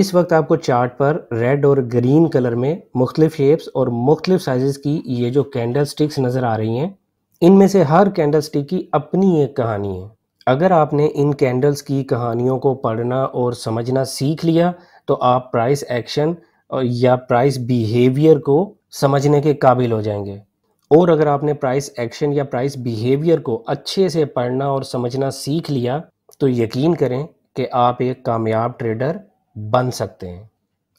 इस वक्त आपको चार्ट पर रेड और ग्रीन कलर में मुख्तलिफ शेप्स और मुख्तलिफ साइज़ की ये जो कैंडल स्टिक्स नज़र आ रही हैं इनमें से हर कैंडल स्टिक की अपनी एक कहानी है अगर आपने इन कैंडल्स की कहानियों को पढ़ना और समझना सीख लिया तो आप प्राइस एक्शन या प्राइस बिहेवियर को समझने के काबिल हो जाएंगे और अगर आपने प्राइस एक्शन या प्राइस बिहेवियर को अच्छे से पढ़ना और समझना सीख लिया तो यकीन करें कि आप एक कामयाब ट्रेडर बन सकते हैं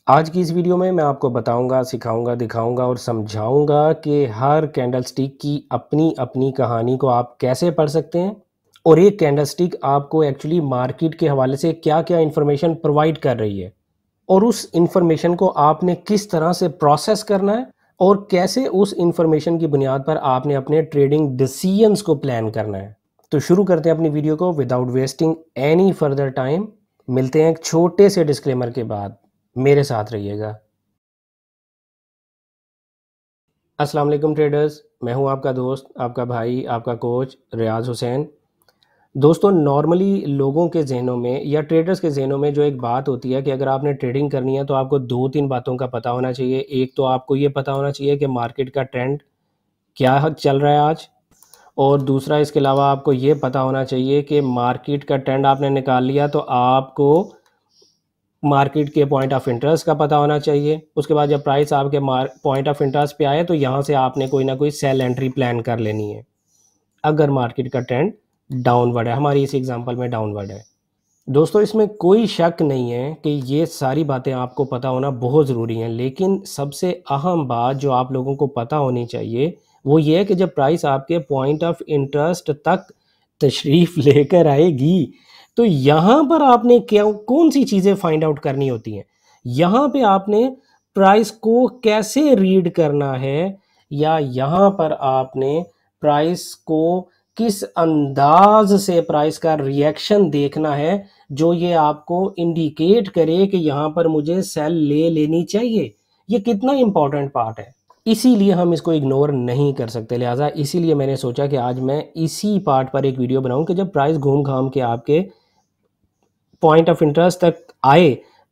आज की इस वीडियो में मैं आपको बताऊंगा सिखाऊंगा दिखाऊंगा और समझाऊंगा कि हर कैंडल स्टिक की अपनी अपनी कहानी को आप कैसे पढ़ सकते हैं और ये कैंडल स्टिक आपको एक्चुअली मार्केट के हवाले से क्या क्या इन्फॉर्मेशन प्रोवाइड कर रही है और उस इन्फॉर्मेशन को आपने किस तरह से प्रोसेस करना है और कैसे उस इन्फॉर्मेशन की बुनियाद पर आपने अपने ट्रेडिंग डिसीजंस को प्लान करना है तो शुरू करते हैं अपनी वीडियो को without wasting any further time मिलते हैं एक छोटे से डिस्क्लेमर के बाद मेरे साथ रहिएगा अस्सलाम वालेकुम ट्रेडर्स मैं हूं आपका दोस्त आपका भाई आपका कोच रियाज हुसैन दोस्तों नॉर्मली लोगों के जहनों में या ट्रेडर्स के जहनों में जो एक बात होती है कि अगर आपने ट्रेडिंग करनी है तो आपको दो तीन बातों का पता होना चाहिए एक तो आपको ये पता होना चाहिए कि मार्केट का ट्रेंड क्या चल रहा है आज और दूसरा इसके अलावा आपको ये पता होना चाहिए कि मार्केट का ट्रेंड आपने निकाल लिया तो आपको मार्केट के पॉइंट ऑफ इंटरेस्ट का पता होना चाहिए उसके बाद जब प्राइस आपके पॉइंट ऑफ इंटरेस्ट पे आए तो यहाँ से आपने कोई ना कोई सेल एंट्री प्लान कर लेनी है अगर मार्केट का ट्रेंड डाउनवर्ड है हमारी इस एग्जांपल में डाउनवर्ड है दोस्तों इसमें कोई शक नहीं है कि ये सारी बातें आपको पता होना बहुत ज़रूरी हैं लेकिन सबसे अहम बात जो आप लोगों को पता होनी चाहिए वो ये है कि जब प्राइस आपके पॉइंट ऑफ इंटरेस्ट तक तशरीफ़ लेकर आएगी तो यहाँ पर आपने क्या कौन सी चीज़ें फाइंड आउट करनी होती हैं यहाँ पे आपने प्राइस को कैसे रीड करना है या यहाँ पर आपने प्राइस को किस अंदाज से प्राइस का रिएक्शन देखना है जो ये आपको इंडिकेट करे कि यहाँ पर मुझे सेल ले लेनी चाहिए ये कितना इम्पोर्टेंट पार्ट है इसीलिए हम इसको इग्नोर नहीं कर सकते लिहाजा इसीलिए मैंने सोचा कि आज मैं इसी पार्ट पर एक वीडियो बनाऊं कि जब प्राइस घूम घाम के आपके पॉइंट ऑफ इंटरेस्ट तक आए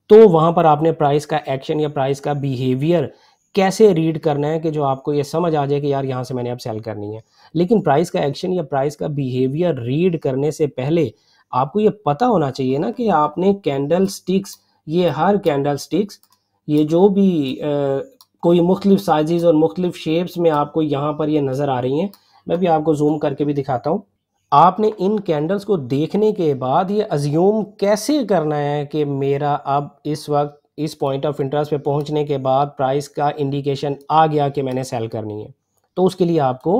तो वहाँ पर आपने प्राइस का एक्शन या प्राइस का बिहेवियर कैसे रीड करना है कि जो आपको ये समझ आ जाए कि यार यहाँ से मैंने अब सेल करनी है लेकिन प्राइस का एक्शन या प्राइस का बिहेवियर रीड करने से पहले आपको ये पता होना चाहिए ना कि आपने कैंडल स्टिक्स ये हर कैंडल स्टिक्स ये जो भी कोई मुख्तलिफ साइज़ और मुख्तलिफ शेप्स में आपको यहाँ पर ये नज़र आ रही हैं मैं भी आपको जूम करके भी दिखाता हूँ आपने इन कैंडल्स को देखने के बाद ये अज्यूम कैसे करना है कि मेरा अब इस वक्त इस पॉइंट ऑफ इंटरेस्ट पे पहुँचने के बाद प्राइस का इंडिकेशन आ गया कि मैंने सेल करनी है तो उसके लिए आपको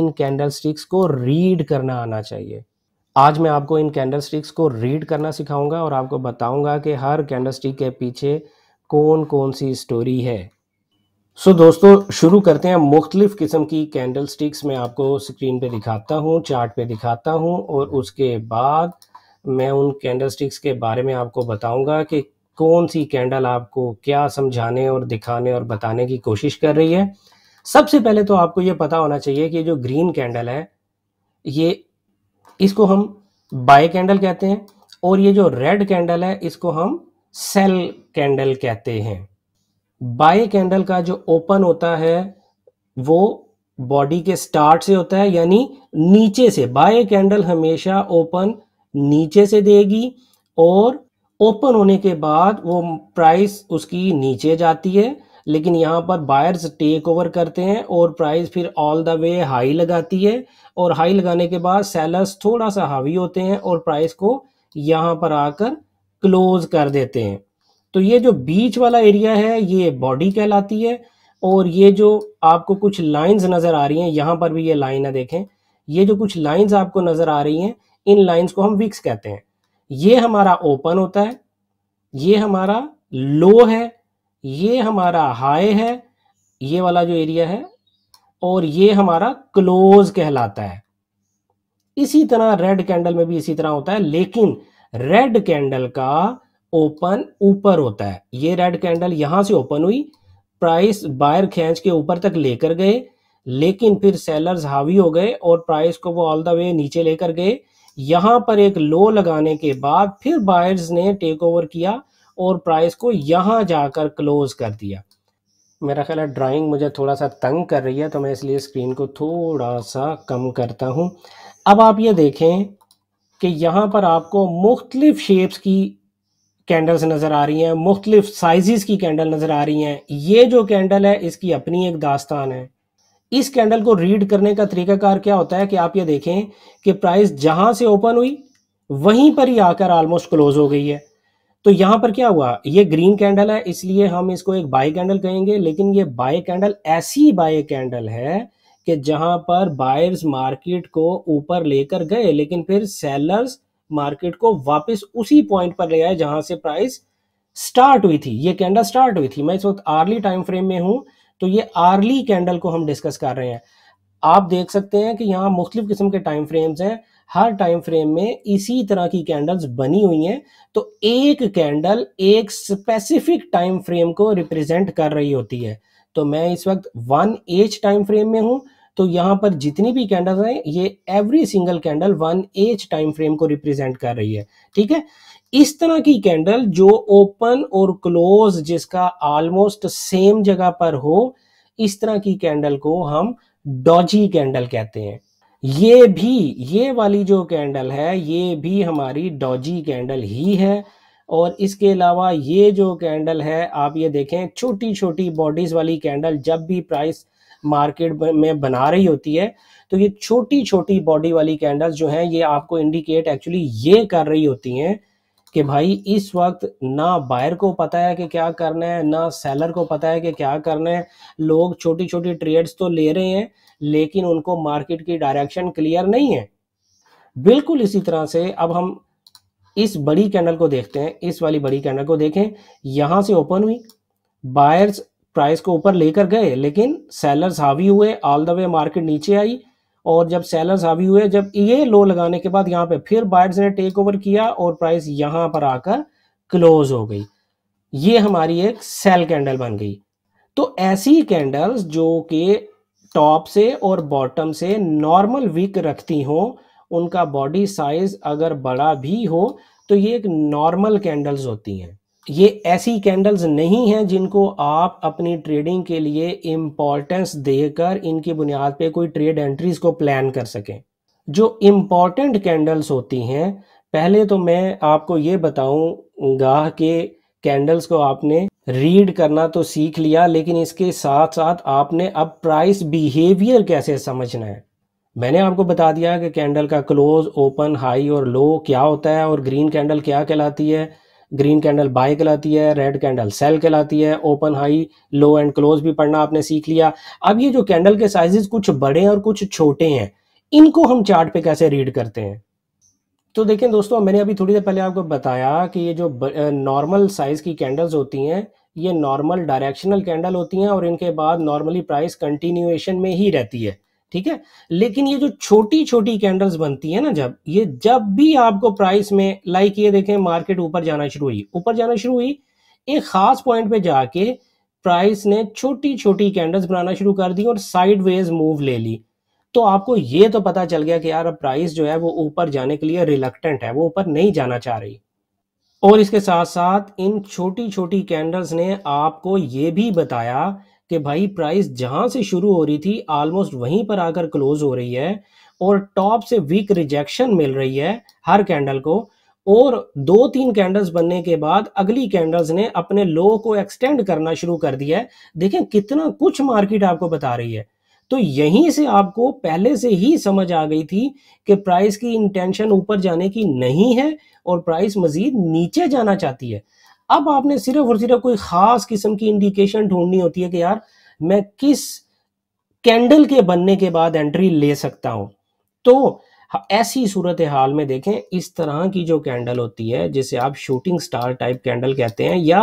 इन कैंडल स्टिक्स को रीड करना आना चाहिए आज मैं आपको इन कैंडल स्टिक्स को रीड करना सिखाऊंगा और आपको बताऊंगा कि हर कैंडल स्टिक के पीछे कौन कौन सी स्टोरी है सो so, दोस्तों शुरू करते हैं मुख्तलिफ़ किस्म की कैंडल स्टिक्स मैं आपको स्क्रीन पे दिखाता हूँ चार्ट पे दिखाता हूँ और उसके बाद मैं उन कैंडल स्टिक्स के बारे में आपको बताऊँगा कि कौन सी कैंडल आपको क्या समझाने और दिखाने और बताने की कोशिश कर रही है सबसे पहले तो आपको ये पता होना चाहिए कि जो ग्रीन कैंडल है ये इसको हम बाय कैंडल कहते हैं और ये जो रेड कैंडल है इसको हम सेल कैंडल कहते हैं बाई कैंडल का जो ओपन होता है वो बॉडी के स्टार्ट से होता है यानी नीचे से बाय कैंडल हमेशा ओपन नीचे से देगी और ओपन होने के बाद वो प्राइस उसकी नीचे जाती है लेकिन यहाँ पर बायर्स टेक ओवर करते हैं और प्राइस फिर ऑल द वे हाई लगाती है और हाई लगाने के बाद सेलर्स थोड़ा सा हावी होते हैं और प्राइस को यहाँ पर आकर क्लोज कर देते हैं तो ये जो बीच वाला एरिया है ये बॉडी कहलाती है और ये जो आपको कुछ लाइंस नज़र आ रही हैं यहाँ पर भी ये लाइन है देखें ये जो कुछ लाइंस आपको नज़र आ रही हैं इन लाइंस को हम विक्स कहते हैं ये हमारा ओपन होता है ये हमारा लो है ये हमारा हाई है ये वाला जो एरिया है और ये हमारा क्लोज कहलाता है इसी तरह रेड कैंडल में भी इसी तरह होता है लेकिन रेड कैंडल का ओपन ऊपर होता है ये रेड कैंडल यहां से ओपन हुई प्राइस बायर खेच के ऊपर तक लेकर गए लेकिन फिर सेलर्स हावी हो गए और प्राइस को वो ऑल द वे नीचे लेकर गए यहाँ पर एक लो लगाने के बाद फिर बायर्स ने टेक ओवर किया और प्राइस को यहाँ जाकर क्लोज कर दिया मेरा ख्याल है ड्राइंग मुझे थोड़ा सा तंग कर रही है तो मैं इसलिए स्क्रीन को थोड़ा सा कम करता हूँ अब आप ये देखें कि यहां पर आपको मुख्तलिफ शेप्स की कैंडल्स नज़र आ रही हैं मुख्तलिफ साइज़ की कैंडल नज़र आ रही हैं ये जो कैंडल है इसकी अपनी एक दास्तान है इस कैंडल को रीड करने का तरीकाकार क्या होता है कि आप ये देखें कि प्राइस जहां से ओपन हुई वहीं पर ही आकर ऑलमोस्ट क्लोज हो गई है तो यहाँ पर क्या हुआ ये ग्रीन कैंडल है इसलिए हम इसको एक बाय कैंडल कहेंगे लेकिन ये बाय कैंडल ऐसी बाय कैंडल है कि जहां पर बायर्स मार्केट को ऊपर लेकर गए लेकिन फिर सेलर्स मार्केट को वापस उसी पॉइंट पर ले आए जहां से प्राइस स्टार्ट हुई थी ये कैंडल स्टार्ट हुई थी मैं इस वक्त आर्ली टाइम फ्रेम में हूं तो ये आर्ली कैंडल को हम डिस्कस कर रहे हैं आप देख सकते हैं कि यहाँ मुख्तलिफ किस्म के टाइम फ्रेम्स हैं हर टाइम फ्रेम में इसी तरह की कैंडल्स बनी हुई हैं तो एक कैंडल एक स्पेसिफिक टाइम फ्रेम को रिप्रेजेंट कर रही होती है तो मैं इस वक्त वन एच टाइम फ्रेम में हूं तो यहाँ पर जितनी भी कैंडल्स हैं ये every single candle one H time frame को रिप्रेजेंट कर रही है ठीक है इस तरह की कैंडल जो ओपन और क्लोज जिसका ऑलमोस्ट सेम जगह पर हो इस तरह की कैंडल को हम डॉजी कैंडल कहते हैं ये भी ये वाली जो कैंडल है ये भी हमारी डॉजी कैंडल ही है और इसके अलावा ये जो कैंडल है आप ये देखें छोटी छोटी बॉडीज़ वाली कैंडल जब भी प्राइस मार्केट में बना रही होती है तो ये छोटी छोटी बॉडी वाली कैंडल्स जो हैं ये आपको इंडिकेट एक्चुअली ये कर रही होती हैं कि भाई इस वक्त ना बायर को पता है कि क्या करना है ना सेलर को पता है कि क्या करना है लोग छोटी छोटी ट्रेड्स तो ले रहे हैं लेकिन उनको मार्केट की डायरेक्शन क्लियर नहीं है बिल्कुल इसी तरह से अब हम इस बड़ी कैंडल को देखते हैं इस वाली बड़ी कैंडल को देखें यहां से ओपन हुई बायर्स प्राइस को ऊपर लेकर गए लेकिन सेलर्स हावी हुए ऑल द वे मार्केट नीचे आई और जब सेलर्स हावी हुए जब ये लो लगाने के बाद यहाँ पे फिर बायर्स ने टेक ओवर किया और प्राइस यहाँ पर आकर क्लोज हो गई ये हमारी एक सेल कैंडल बन गई तो ऐसी कैंडल्स जो कि टॉप से और बॉटम से नॉर्मल वीक रखती हों उनका बॉडी साइज अगर बड़ा भी हो तो ये एक नॉर्मल कैंडल्स होती हैं ये ऐसी कैंडल्स नहीं हैं जिनको आप अपनी ट्रेडिंग के लिए इम्पॉर्टेंस देकर इनकी बुनियाद पे कोई ट्रेड एंट्रीज को प्लान कर सकें जो इम्पॉर्टेंट कैंडल्स होती हैं पहले तो मैं आपको ये बताऊंगा कि कैंडल्स को आपने रीड करना तो सीख लिया लेकिन इसके साथ साथ आपने अब प्राइस बिहेवियर कैसे समझना है मैंने आपको बता दिया कि कैंडल का क्लोज ओपन हाई और लो क्या होता है और ग्रीन कैंडल क्या कहलाती है ग्रीन कैंडल बाय कहलाती है रेड कैंडल सेल कहलाती है open high low and close भी पढ़ना आपने सीख लिया अब ये जो कैंडल के साइजेस कुछ बड़े हैं और कुछ छोटे हैं इनको हम चार्ट पे कैसे रीड करते हैं तो देखें दोस्तों मैंने अभी थोड़ी देर पहले आपको बताया कि ये जो नॉर्मल साइज़ की कैंडल्स होती हैं ये नॉर्मल डायरेक्शनल कैंडल होती हैं और इनके बाद नॉर्मली प्राइस कंटिन्यूएशन में ही रहती है ठीक है लेकिन ये जो छोटी छोटी कैंडल्स बनती है ना जब ये जब भी आपको प्राइस में लाइक ये देखें मार्केट ऊपर जाना शुरू हुई ऊपर जाना शुरू हुई एक खास पॉइंट पे जाके प्राइस ने छोटी छोटी कैंडल्स बनाना शुरू कर दी और साइड वेज मूव ले ली तो आपको ये तो पता चल गया कि यार अब प्राइस जो है वो ऊपर जाने के लिए रिलक्टेंट है वो ऊपर नहीं जाना चाह रही और इसके साथ साथ इन छोटी छोटी कैंडल्स ने आपको ये भी बताया कि भाई प्राइस जहां से शुरू हो रही थी ऑलमोस्ट वहीं पर आकर क्लोज हो रही है और टॉप से वीक रिजेक्शन मिल रही है हर कैंडल को और दो तीन कैंडल्स बनने के बाद अगली कैंडल्स ने अपने लो को एक्सटेंड करना शुरू कर दिया है देखें कितना कुछ मार्केट आपको बता रही है तो यहीं से आपको पहले से ही समझ आ गई थी कि प्राइस की इंटेंशन ऊपर जाने की नहीं है और प्राइस मजीद नीचे जाना चाहती है अब आपने सिर्फ और सिर्फ कोई खास किस्म की इंडिकेशन ढूंढनी होती है कि यार मैं किस कैंडल के बनने के बाद एंट्री ले सकता हूं तो ऐसी सूरत हाल में देखें इस तरह की जो कैंडल होती है जिसे आप शूटिंग स्टार टाइप कैंडल कहते हैं या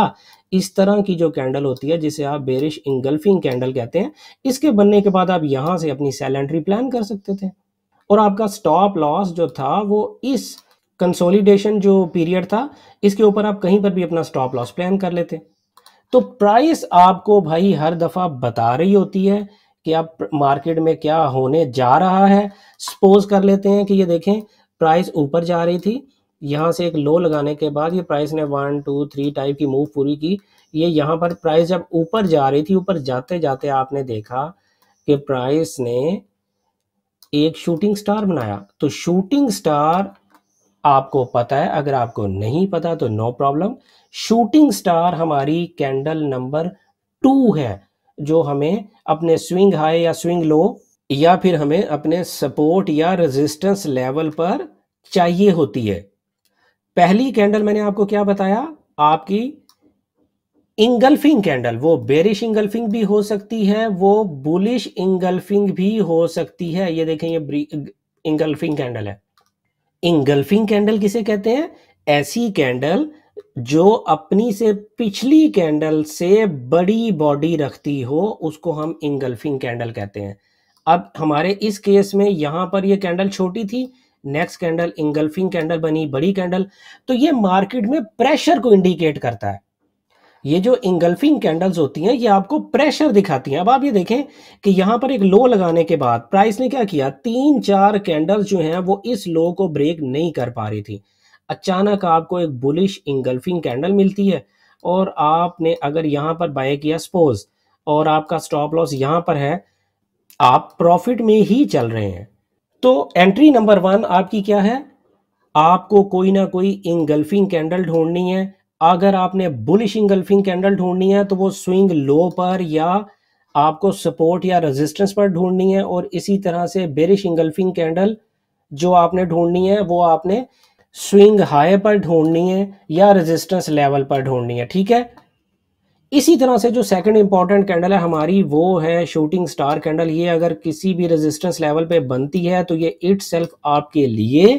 इस तरह की जो कैंडल होती है जिसे आप बेरिश इंगल्फिंग कैंडल कहते हैं इसके बनने के बाद आप यहां से अपनी सेल एंट्री प्लान कर सकते थे और आपका स्टॉप लॉस जो था वो इस कंसोलिडेशन जो पीरियड था इसके ऊपर आप कहीं पर भी अपना स्टॉप लॉस प्लान कर लेते तो प्राइस आपको भाई हर दफ़ा बता रही होती है कि आप मार्केट में क्या होने जा रहा है सपोज कर लेते हैं कि ये देखें प्राइस ऊपर जा रही थी यहाँ से एक लो लगाने के बाद ये प्राइस ने वन टू थ्री टाइप की मूव पूरी की ये यहाँ पर प्राइस जब ऊपर जा रही थी ऊपर जाते जाते आपने देखा कि प्राइस ने एक शूटिंग स्टार बनाया तो शूटिंग स्टार आपको पता है अगर आपको नहीं पता तो नो प्रॉब्लम शूटिंग स्टार हमारी कैंडल नंबर टू है जो हमें अपने स्विंग हाई या स्विंग लो या फिर हमें अपने सपोर्ट या रेजिस्टेंस लेवल पर चाहिए होती है पहली कैंडल मैंने आपको क्या बताया आपकी इंगल्फिंग कैंडल वो बेरिश इंगल्फिंग भी हो सकती है वो बुलिश इंगल्फिंग भी हो सकती है ये देखें ये इंगल्फिंग कैंडल है इंगल्फिंग कैंडल किसे कहते हैं ऐसी कैंडल जो अपनी से पिछली कैंडल से बड़ी बॉडी रखती हो उसको हम इंगल्फिंग कैंडल कहते हैं अब हमारे इस केस में यहां पर ये कैंडल छोटी थी नेक्स्ट कैंडल इंगल्फिंग कैंडल बनी बड़ी कैंडल तो ये मार्केट में प्रेशर को इंडिकेट करता है ये जो इंगल्फिंग कैंडल्स होती हैं ये आपको प्रेशर दिखाती हैं अब आप ये देखें कि यहाँ पर एक लो लगाने के बाद प्राइस ने क्या किया तीन चार कैंडल्स जो हैं वो इस लो को ब्रेक नहीं कर पा रही थी अचानक आपको एक बुलिश इंगल्फिंग कैंडल मिलती है और आपने अगर यहाँ पर बाय किया सपोज और आपका स्टॉप लॉस यहाँ पर है आप प्रॉफिट में ही चल रहे हैं तो एंट्री नंबर वन आपकी क्या है आपको कोई ना कोई इंगल्फिंग कैंडल ढूंढनी है अगर आपने बुलिश इंगल्फिंग कैंडल ढूंढनी है तो वो स्विंग लो पर या आपको सपोर्ट या रेजिस्टेंस पर ढूंढनी है और इसी तरह से बेरिश इंगल्फिंग कैंडल जो आपने ढूंढनी है वो आपने स्विंग हाई पर ढूंढनी है या रेजिस्टेंस लेवल पर ढूंढनी है ठीक है इसी तरह से जो सेकंड इंपॉर्टेंट कैंडल है हमारी वो है शूटिंग स्टार कैंडल ये अगर किसी भी रेजिस्टेंस लेवल पे बनती है तो ये इट सेल्फ आपके लिए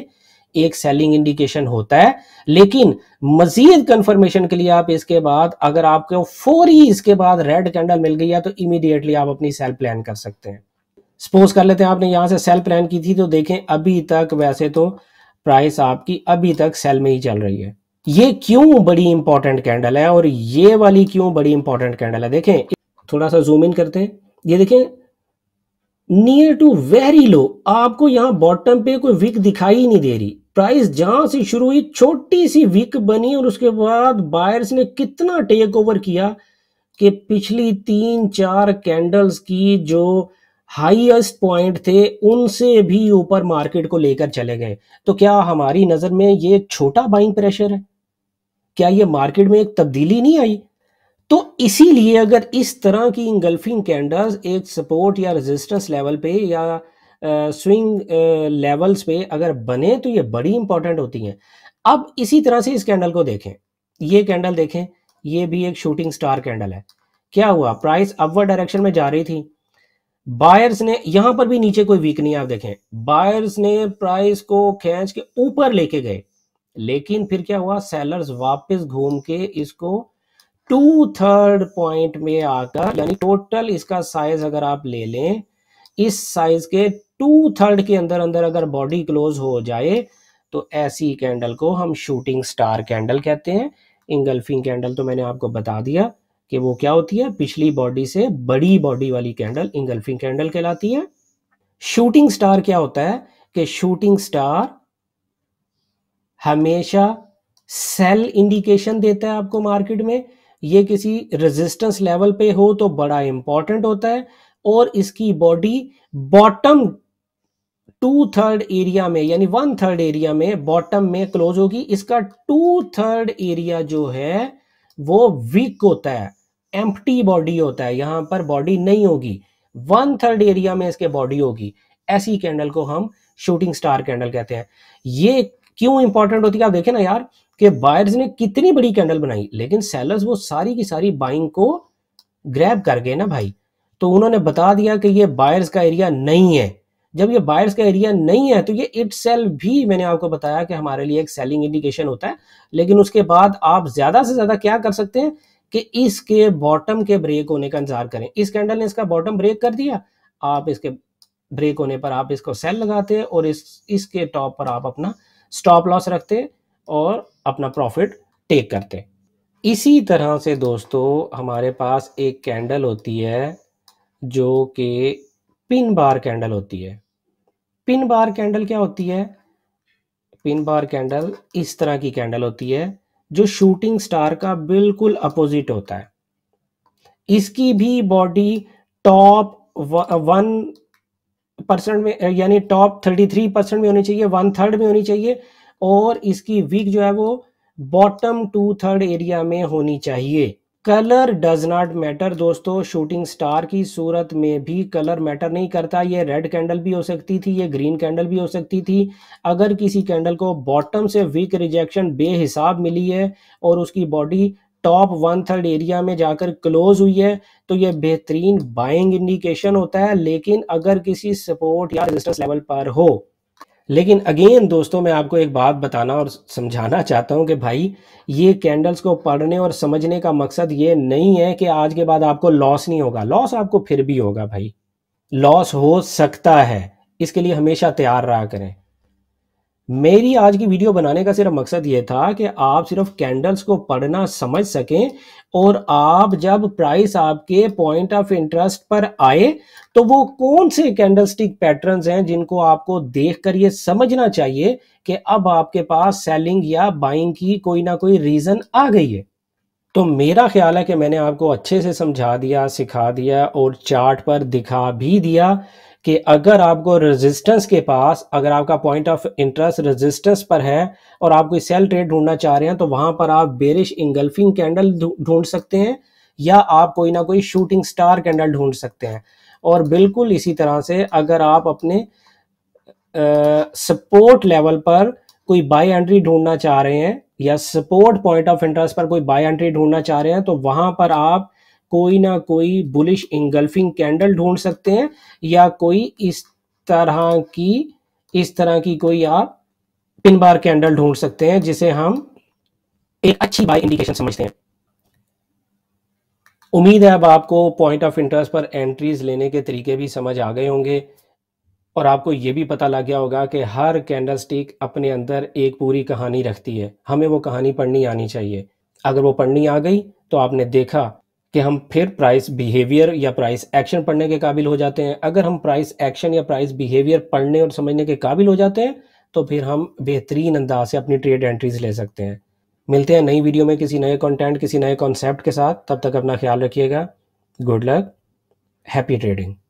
एक सेलिंग इंडिकेशन होता है लेकिन मजीद कंफर्मेशन के लिए आप इसके बाद अगर आपको ही इसके बाद रेड कैंडल मिल गई है तो इमीडिएटली आप अपनी सेल प्लान कर सकते हैं सपोज कर लेते हैं आपने यहां से सेल प्लान की थी तो देखें अभी तक वैसे तो प्राइस आपकी अभी तक सेल में ही चल रही है ये क्यों बड़ी इंपॉर्टेंट कैंडल है और ये वाली क्यों बड़ी इंपॉर्टेंट कैंडल है देखें थोड़ा सा जूम इन करते हैं ये देखें नियर टू वेरी लो आपको यहां बॉटम पे कोई विक दिखाई नहीं दे रही प्राइस जहां से शुरू हुई छोटी सी विक बनी और उसके बाद बायर्स ने कितना टेक ओवर किया कि पिछली तीन चार कैंडल्स की जो हाईएस्ट पॉइंट थे उनसे भी ऊपर मार्केट को लेकर चले गए तो क्या हमारी नज़र में ये छोटा बाइंग प्रेशर है क्या ये मार्केट में एक तब्दीली नहीं आई तो इसीलिए अगर इस तरह की इंगल्फिंग कैंडल्स एक सपोर्ट या रेजिस्टेंस लेवल पे या स्विंग uh, लेवल्स uh, पे अगर बने तो ये बड़ी इंपॉर्टेंट होती हैं अब इसी तरह से इस कैंडल को देखें ये कैंडल देखें ये भी एक शूटिंग स्टार कैंडल है क्या हुआ प्राइस अपवर्ड डायरेक्शन में जा रही थी बायर्स ने यहां पर भी नीचे कोई वीक नहीं आप देखें बायर्स ने प्राइस को खींच के ऊपर लेके गए लेकिन फिर क्या हुआ सेलर्स वापस घूम के इसको टू थर्ड पॉइंट में आकर यानी टोटल इसका साइज अगर आप ले लें इस साइज के टू थर्ड के अंदर अंदर अगर बॉडी क्लोज हो जाए तो ऐसी कैंडल को हम शूटिंग स्टार कैंडल कहते हैं इंगल्फिंग कैंडल तो मैंने आपको बता दिया कि वो क्या होती है पिछली बॉडी से बड़ी बॉडी वाली कैंडल इंगल्फिंग कैंडल कहलाती है शूटिंग स्टार क्या होता है कि शूटिंग स्टार हमेशा सेल इंडिकेशन देता है आपको मार्केट में ये किसी रेजिस्टेंस लेवल पे हो तो बड़ा इंपॉर्टेंट होता है और इसकी body bottom two third area में यानी वन थर्ड एरिया में बॉटम में क्लोज होगी इसका टू थर्ड एरिया जो है वो वीक होता है एम्प्टी बॉडी होता है यहां पर बॉडी नहीं होगी वन थर्ड एरिया में इसके बॉडी होगी ऐसी कैंडल को हम शूटिंग स्टार कैंडल कहते हैं ये क्यों इंपॉर्टेंट होती है आप देखें ना यार कि बायर्स ने कितनी बड़ी कैंडल बनाई लेकिन सेलर्स वो सारी की सारी बाइंग को ग्रैब कर गए ना भाई तो उन्होंने बता दिया कि ये बायर्स का एरिया नहीं है जब ये बायर्स का एरिया नहीं है तो ये इट सेल भी मैंने आपको बताया कि हमारे लिए एक सेलिंग इंडिकेशन होता है लेकिन उसके बाद आप ज्यादा से ज्यादा क्या कर सकते हैं कि इसके बॉटम के ब्रेक होने का इंतजार करें इस कैंडल ने इसका बॉटम ब्रेक कर दिया आप इसके ब्रेक होने पर आप इसको सेल लगाते हैं और इस इसके टॉप पर आप अपना स्टॉप लॉस रखते हैं और अपना प्रॉफिट टेक करते इसी तरह से दोस्तों हमारे पास एक कैंडल होती है जो कि पिन बार कैंडल होती है पिन बार कैंडल क्या होती है पिन बार कैंडल इस तरह की कैंडल होती है जो शूटिंग स्टार का बिल्कुल अपोजिट होता है इसकी भी बॉडी टॉप वन परसेंट में यानी टॉप थर्टी थ्री परसेंट में होनी चाहिए वन थर्ड में होनी चाहिए और इसकी विक जो है वो बॉटम टू थर्ड एरिया में होनी चाहिए कलर डज नॉट मैटर दोस्तों शूटिंग स्टार की सूरत में भी कलर मैटर नहीं करता ये रेड कैंडल भी हो सकती थी ये ग्रीन कैंडल भी हो सकती थी अगर किसी कैंडल को बॉटम से वीक रिजेक्शन बेहिसाब मिली है और उसकी body top one third area में जाकर क्लोज हुई है तो ये बेहतरीन बाइंग इंडिकेशन होता है लेकिन अगर किसी सपोर्ट या रेजिस्टेंस लेवल पर हो लेकिन अगेन दोस्तों मैं आपको एक बात बताना और समझाना चाहता हूं कि भाई ये कैंडल्स को पढ़ने और समझने का मकसद ये नहीं है कि आज के बाद आपको लॉस नहीं होगा लॉस आपको फिर भी होगा भाई लॉस हो सकता है इसके लिए हमेशा तैयार रहा करें मेरी आज की वीडियो बनाने का सिर्फ मकसद ये था कि आप सिर्फ कैंडल्स को पढ़ना समझ सकें और आप जब प्राइस आपके पॉइंट ऑफ इंटरेस्ट पर आए तो वो कौन से कैंडलस्टिक पैटर्न्स हैं जिनको आपको देखकर ये समझना चाहिए कि अब आपके पास सेलिंग या बाइंग की कोई ना कोई रीज़न आ गई है तो मेरा ख्याल है कि मैंने आपको अच्छे से समझा दिया सिखा दिया और चार्ट पर दिखा भी दिया कि अगर आपको रेजिस्टेंस के पास अगर आपका पॉइंट ऑफ इंटरेस्ट रेजिस्टेंस पर है और आप कोई सेल ट्रेड ढूंढना चाह रहे हैं तो वहां पर आप बेरिश इंगल्फिंग कैंडल ढूंढ सकते हैं या आप कोई ना कोई शूटिंग स्टार कैंडल ढूंढ सकते हैं और बिल्कुल इसी तरह से अगर आप अपने सपोर्ट लेवल पर कोई बाय एंट्री ढूंढना चाह रहे हैं या सपोर्ट पॉइंट ऑफ इंटरेस्ट पर कोई बाय एंट्री ढूंढना चाह रहे हैं तो वहां पर आप कोई ना कोई बुलिश इंगल्फिंग कैंडल ढूंढ सकते हैं या कोई इस तरह की इस तरह की कोई आप पिन बार कैंडल ढूंढ सकते हैं जिसे हम एक अच्छी बाई इंडिकेशन समझते हैं उम्मीद है अब आपको पॉइंट ऑफ इंटरेस्ट पर एंट्रीज लेने के तरीके भी समझ आ गए होंगे और आपको यह भी पता लग गया होगा कि हर कैंडल स्टिक अपने अंदर एक पूरी कहानी रखती है हमें वो कहानी पढ़नी आनी चाहिए अगर वो पढ़नी आ गई तो आपने देखा कि हम फिर प्राइस बिहेवियर या प्राइस एक्शन पढ़ने के काबिल हो जाते हैं अगर हम प्राइस एक्शन या प्राइस बिहेवियर पढ़ने और समझने के काबिल हो जाते हैं तो फिर हम बेहतरीन अंदाज से अपनी ट्रेड एंट्रीज ले सकते हैं मिलते हैं नई वीडियो में किसी नए कंटेंट किसी नए कॉन्सेप्ट के साथ तब तक अपना ख्याल रखिएगा गुड लक हैप्पी ट्रेडिंग